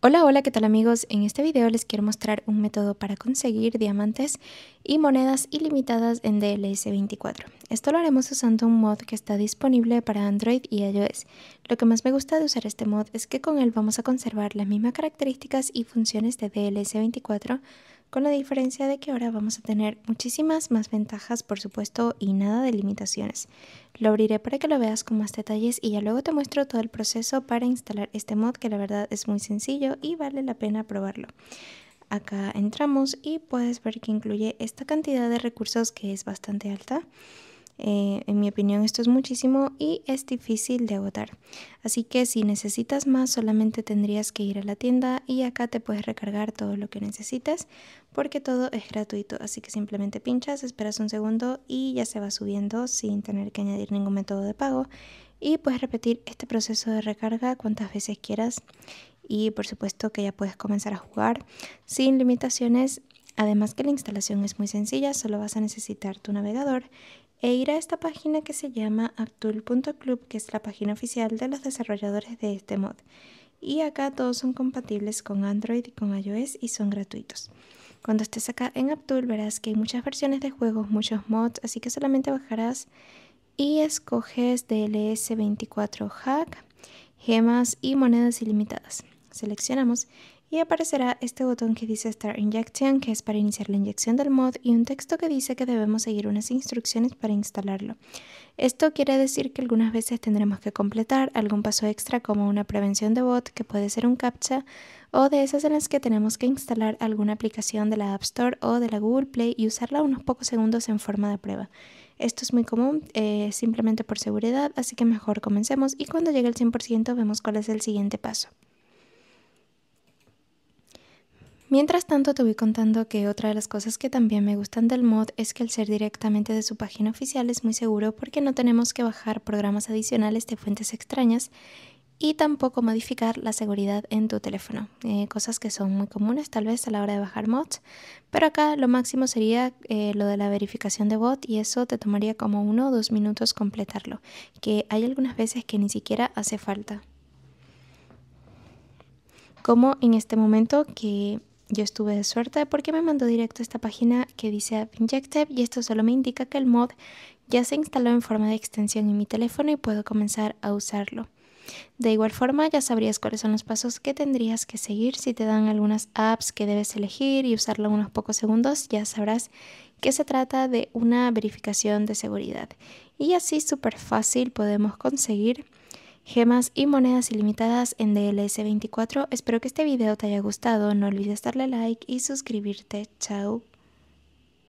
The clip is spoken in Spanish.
Hola, hola, ¿qué tal amigos? En este video les quiero mostrar un método para conseguir diamantes y monedas ilimitadas en DLS24. Esto lo haremos usando un mod que está disponible para Android y iOS. Lo que más me gusta de usar este mod es que con él vamos a conservar las mismas características y funciones de DLS24 con la diferencia de que ahora vamos a tener muchísimas más ventajas, por supuesto, y nada de limitaciones. Lo abriré para que lo veas con más detalles y ya luego te muestro todo el proceso para instalar este mod, que la verdad es muy sencillo y vale la pena probarlo. Acá entramos y puedes ver que incluye esta cantidad de recursos que es bastante alta. Eh, en mi opinión esto es muchísimo y es difícil de agotar. Así que si necesitas más solamente tendrías que ir a la tienda y acá te puedes recargar todo lo que necesites porque todo es gratuito. Así que simplemente pinchas, esperas un segundo y ya se va subiendo sin tener que añadir ningún método de pago. Y puedes repetir este proceso de recarga cuantas veces quieras. Y por supuesto que ya puedes comenzar a jugar sin limitaciones Además que la instalación es muy sencilla, solo vas a necesitar tu navegador e ir a esta página que se llama actual.club, que es la página oficial de los desarrolladores de este mod. Y acá todos son compatibles con Android y con iOS y son gratuitos. Cuando estés acá en Aptool verás que hay muchas versiones de juegos, muchos mods, así que solamente bajarás y escoges DLS24 Hack, gemas y monedas ilimitadas. Seleccionamos y aparecerá este botón que dice Start Injection, que es para iniciar la inyección del mod, y un texto que dice que debemos seguir unas instrucciones para instalarlo. Esto quiere decir que algunas veces tendremos que completar algún paso extra como una prevención de bot, que puede ser un captcha, o de esas en las que tenemos que instalar alguna aplicación de la App Store o de la Google Play y usarla unos pocos segundos en forma de prueba. Esto es muy común, eh, simplemente por seguridad, así que mejor comencemos y cuando llegue el 100% vemos cuál es el siguiente paso. Mientras tanto te voy contando que otra de las cosas que también me gustan del mod es que el ser directamente de su página oficial es muy seguro porque no tenemos que bajar programas adicionales de fuentes extrañas y tampoco modificar la seguridad en tu teléfono, eh, cosas que son muy comunes tal vez a la hora de bajar mods, pero acá lo máximo sería eh, lo de la verificación de bot y eso te tomaría como uno o dos minutos completarlo, que hay algunas veces que ni siquiera hace falta como en este momento que yo estuve de suerte porque me mandó directo a esta página que dice App y esto solo me indica que el mod ya se instaló en forma de extensión en mi teléfono y puedo comenzar a usarlo. De igual forma, ya sabrías cuáles son los pasos que tendrías que seguir si te dan algunas apps que debes elegir y usarlo unos pocos segundos, ya sabrás que se trata de una verificación de seguridad. Y así súper fácil podemos conseguir gemas y monedas ilimitadas en DLS24. Espero que este video te haya gustado, no olvides darle like y suscribirte. Chao.